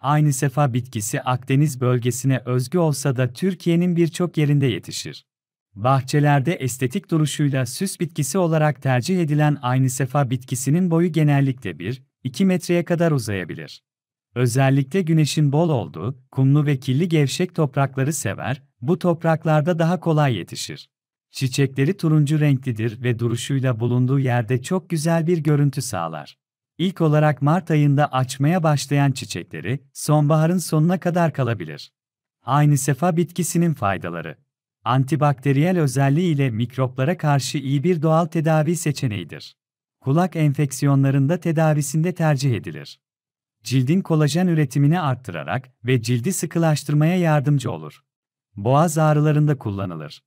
aynı sefa bitkisi Akdeniz bölgesine özgü olsa da Türkiye'nin birçok yerinde yetişir. Bahçelerde estetik duruşuyla süs bitkisi olarak tercih edilen aynı sefa bitkisinin boyu genellikle 1-2 metreye kadar uzayabilir. Özellikle güneşin bol olduğu, kumlu ve kirli gevşek toprakları sever, bu topraklarda daha kolay yetişir. Çiçekleri turuncu renklidir ve duruşuyla bulunduğu yerde çok güzel bir görüntü sağlar. İlk olarak Mart ayında açmaya başlayan çiçekleri sonbaharın sonuna kadar kalabilir. Aynı sefa bitkisinin faydaları. Antibakteriyel özelliği ile mikroplara karşı iyi bir doğal tedavi seçeneğidir. Kulak enfeksiyonlarında tedavisinde tercih edilir. Cildin kolajen üretimini arttırarak ve cildi sıkılaştırmaya yardımcı olur. Boğaz ağrılarında kullanılır.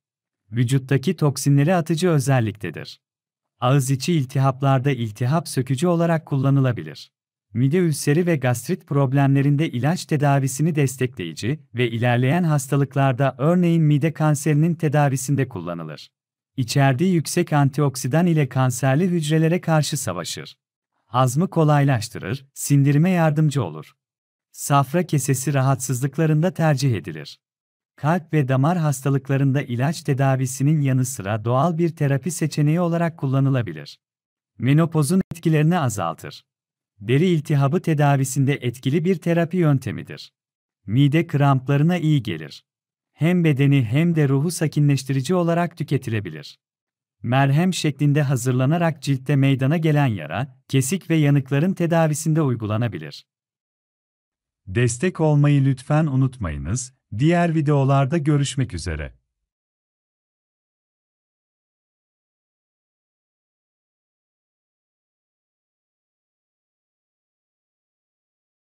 Vücuttaki toksinleri atıcı özelliktedir. Ağız içi iltihaplarda iltihap sökücü olarak kullanılabilir. Mide ülseri ve gastrit problemlerinde ilaç tedavisini destekleyici ve ilerleyen hastalıklarda örneğin mide kanserinin tedavisinde kullanılır. İçerdiği yüksek antioksidan ile kanserli hücrelere karşı savaşır. Hazmı kolaylaştırır, sindirime yardımcı olur. Safra kesesi rahatsızlıklarında tercih edilir kalp ve damar hastalıklarında ilaç tedavisinin yanı sıra doğal bir terapi seçeneği olarak kullanılabilir. Menopozun etkilerini azaltır. Deri iltihabı tedavisinde etkili bir terapi yöntemidir. Mide kramplarına iyi gelir. Hem bedeni hem de ruhu sakinleştirici olarak tüketilebilir. Merhem şeklinde hazırlanarak ciltte meydana gelen yara, kesik ve yanıkların tedavisinde uygulanabilir. Destek olmayı lütfen unutmayınız. Diğer videolarda görüşmek üzere.